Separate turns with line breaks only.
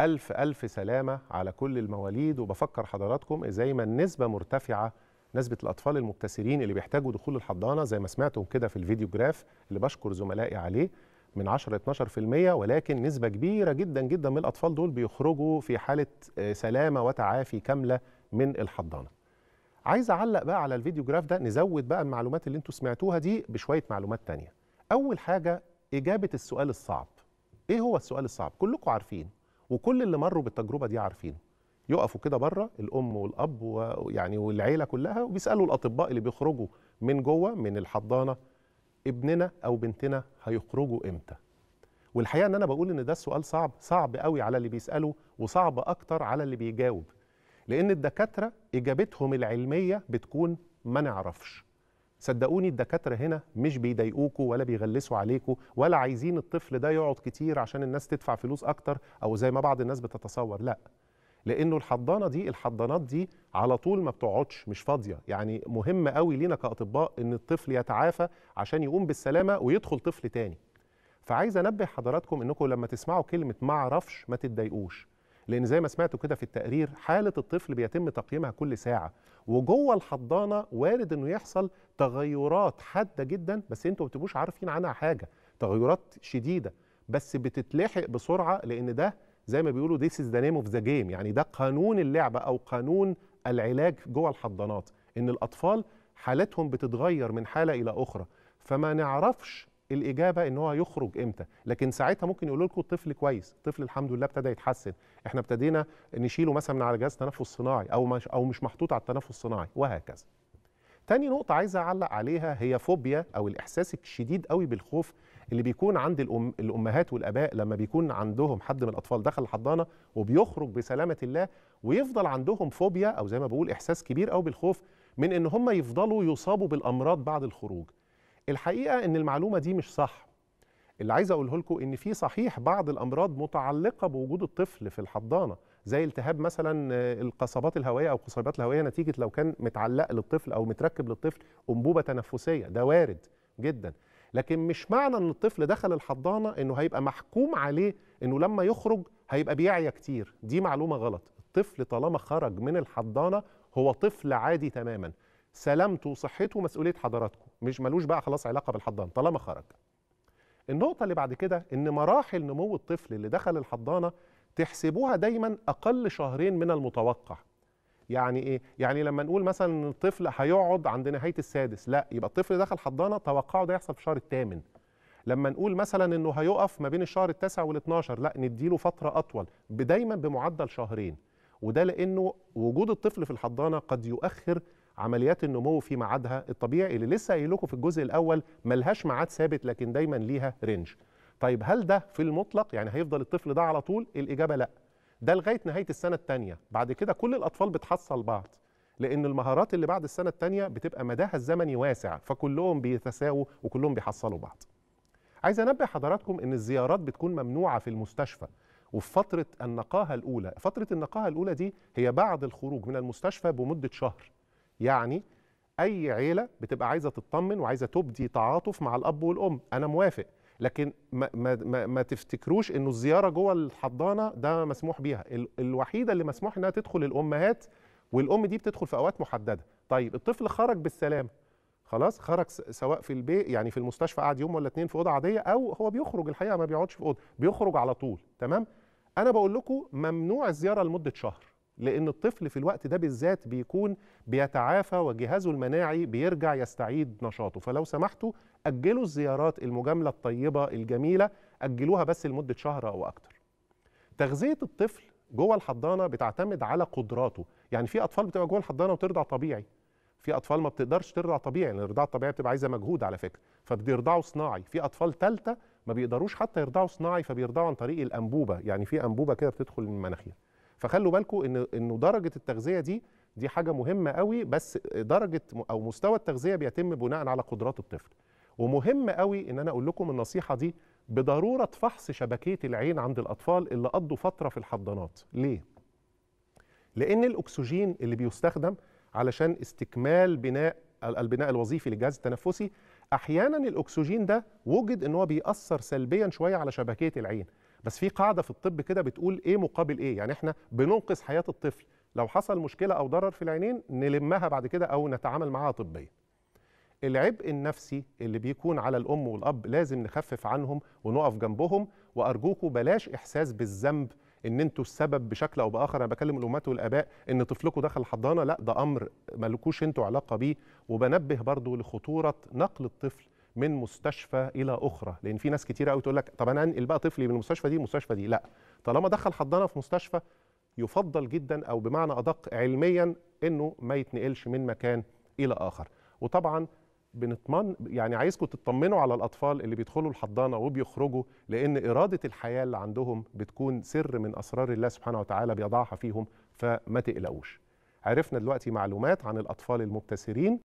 ألف ألف سلامة على كل المواليد وبفكر حضراتكم زي ما النسبة مرتفعة نسبة الأطفال المبتسرين اللي بيحتاجوا دخول الحضانة زي ما سمعتم كده في الفيديو جراف اللي بشكر زملائي عليه من 10 12% ولكن نسبة كبيرة جدا جدا من الأطفال دول بيخرجوا في حالة آه، سلامة وتعافي كاملة من الحضانة. عايز أعلق بقى على الفيديو جراف ده نزود بقى المعلومات اللي أنتم سمعتوها دي بشوية معلومات تانية. أول حاجة إجابة السؤال الصعب. إيه هو السؤال الصعب؟ كلكم عارفين وكل اللي مروا بالتجربه دي عارفينه يقفوا كده بره الام والاب ويعني والعيله كلها وبيسالوا الاطباء اللي بيخرجوا من جوه من الحضانه ابننا او بنتنا هيخرجوا امتى والحقيقه ان انا بقول ان ده السؤال صعب صعب قوي على اللي بيساله وصعب اكتر على اللي بيجاوب لان الدكاتره اجابتهم العلميه بتكون ما نعرفش صدقوني الدكاتره هنا مش بيضايقوكوا ولا بيغلسوا عليكوا ولا عايزين الطفل ده يقعد كتير عشان الناس تدفع فلوس اكتر او زي ما بعض الناس بتتصور لا لانه الحضانه دي الحضانات دي على طول ما بتقعدش مش فاضيه يعني مهم قوي لينا كاطباء ان الطفل يتعافى عشان يقوم بالسلامه ويدخل طفل تاني فعايز انبه حضراتكم انكم لما تسمعوا كلمه ما ما تتضايقوش لان زي ما سمعتوا كده في التقرير حاله الطفل بيتم تقييمها كل ساعه وجوه الحضانه وارد انه يحصل تغيرات حاده جدا بس انتوا ما بتبقوش عارفين عنها حاجه تغيرات شديده بس بتتلحق بسرعه لان ده زي ما بيقولوا ذيس از ذا نيم اوف ذا جيم يعني ده قانون اللعبه او قانون العلاج جوه الحضانات ان الاطفال حالتهم بتتغير من حاله الى اخرى فما نعرفش الاجابه ان هو يخرج امتى لكن ساعتها ممكن يقولوا لكم الطفل كويس الطفل الحمد لله ابتدى يتحسن احنا ابتدينا نشيله مثلا من على جهاز تنفس صناعي او مش او مش محطوط على التنفس الصناعي وهكذا تاني نقطة عايز أعلق عليها هي فوبيا أو الإحساس الشديد قوي بالخوف اللي بيكون عند الأم الأمهات والآباء لما بيكون عندهم حد من الأطفال دخل الحضانة وبيخرج بسلامة الله ويفضل عندهم فوبيا أو زي ما بقول إحساس كبير قوي بالخوف من إن هم يفضلوا يصابوا بالأمراض بعد الخروج الحقيقه ان المعلومه دي مش صح اللي عايز اقوله لكم ان في صحيح بعض الامراض متعلقه بوجود الطفل في الحضانه زي التهاب مثلا آه، القصبات الهوائيه او قصبات الهوائيه نتيجه لو كان متعلق للطفل او متركب للطفل انبوبه تنفسيه ده وارد جدا لكن مش معنى ان الطفل دخل الحضانه انه هيبقى محكوم عليه انه لما يخرج هيبقى بيعيا كتير دي معلومه غلط الطفل طالما خرج من الحضانه هو طفل عادي تماما سلامته وصحته مسؤوليه حضراتكم مش ملوش بقى خلاص علاقه بالحضانه طالما خرج النقطه اللي بعد كده ان مراحل نمو الطفل اللي دخل الحضانه تحسبوها دايما اقل شهرين من المتوقع يعني ايه يعني لما نقول مثلا ان الطفل هيقعد عند نهايه السادس لا يبقى الطفل دخل حضانه توقعه ده يحصل في الشهر الثامن لما نقول مثلا انه هيقف ما بين الشهر التاسع وال12 لا نديله فتره اطول دايما بمعدل شهرين وده لانه وجود الطفل في الحضانه قد يؤخر عمليات النمو في ميعادها الطبيعي اللي لسه قايل لكم في الجزء الاول ملهاش ميعاد ثابت لكن دايما ليها رينج طيب هل ده في المطلق يعني هيفضل الطفل ده على طول الاجابه لا ده لغايه نهايه السنه الثانيه بعد كده كل الاطفال بتحصل بعض لان المهارات اللي بعد السنه الثانيه بتبقى مداها الزمني واسع فكلهم بيتساووا وكلهم بيحصلوا بعض عايز انبه حضراتكم ان الزيارات بتكون ممنوعه في المستشفى وفي فتره النقاهه الاولى فتره النقاهه الاولى دي هي بعد الخروج من المستشفى بمده شهر يعني اي عيله بتبقى عايزه تطمن وعايزه تبدي تعاطف مع الاب والام انا موافق لكن ما, ما, ما, تفتكروش انه الزياره جوه الحضانه ده مسموح بيها الوحيده اللي مسموح انها تدخل الامهات والام دي بتدخل في اوقات محدده طيب الطفل خرج بالسلامه خلاص خرج سواء في البيت يعني في المستشفى قعد يوم ولا اتنين في اوضه عاديه او هو بيخرج الحقيقه ما بيقعدش في اوضه بيخرج على طول تمام انا بقول لكم ممنوع الزياره لمده شهر لأن الطفل في الوقت ده بالذات بيكون بيتعافى وجهازه المناعي بيرجع يستعيد نشاطه فلو سمحتوا أجلوا الزيارات المجاملة الطيبة الجميلة أجلوها بس لمدة شهر أو أكتر تغذية الطفل جوه الحضانة بتعتمد على قدراته يعني في أطفال بتبقى جوه الحضانة وترضع طبيعي في اطفال ما بتقدرش ترضع طبيعي لان يعني الرضاعه الطبيعيه بتبقى عايزه مجهود على فكره فبيرضعوا صناعي في اطفال ثالثه ما بيقدروش حتى يرضعوا صناعي فبيرضعوا عن طريق الانبوبه يعني في انبوبه كده بتدخل من المناخير فخلوا بالكم ان انه درجه التغذيه دي دي حاجه مهمه قوي بس درجه او مستوى التغذيه بيتم بناء على قدرات الطفل ومهم قوي ان انا اقول لكم النصيحه دي بضروره فحص شبكيه العين عند الاطفال اللي قضوا فتره في الحضانات ليه لان الاكسجين اللي بيستخدم علشان استكمال بناء البناء الوظيفي للجهاز التنفسي احيانا الاكسجين ده وجد ان هو بيأثر سلبيا شويه على شبكيه العين بس في قاعده في الطب كده بتقول ايه مقابل ايه يعني احنا بننقذ حياه الطفل لو حصل مشكله او ضرر في العينين نلمها بعد كده او نتعامل معاها طبيا العبء النفسي اللي بيكون على الام والاب لازم نخفف عنهم ونقف جنبهم وارجوكم بلاش احساس بالذنب ان انتوا السبب بشكل او باخر انا بكلم الامهات والاباء ان طفلكم دخل الحضانه لا ده امر مالكوش انتوا علاقه بيه وبنبه برضو لخطوره نقل الطفل من مستشفى الى اخرى لان في ناس كتير قوي تقول لك طب انا انقل بقى طفلي من المستشفى دي المستشفى دي لا طالما دخل حضانه في مستشفى يفضل جدا او بمعنى ادق علميا انه ما يتنقلش من مكان الى اخر وطبعا بنطمن يعني عايزكم تطمنوا على الاطفال اللي بيدخلوا الحضانه وبيخرجوا لان اراده الحياه اللي عندهم بتكون سر من اسرار الله سبحانه وتعالى بيضعها فيهم فما تقلقوش عرفنا دلوقتي معلومات عن الاطفال المبتسرين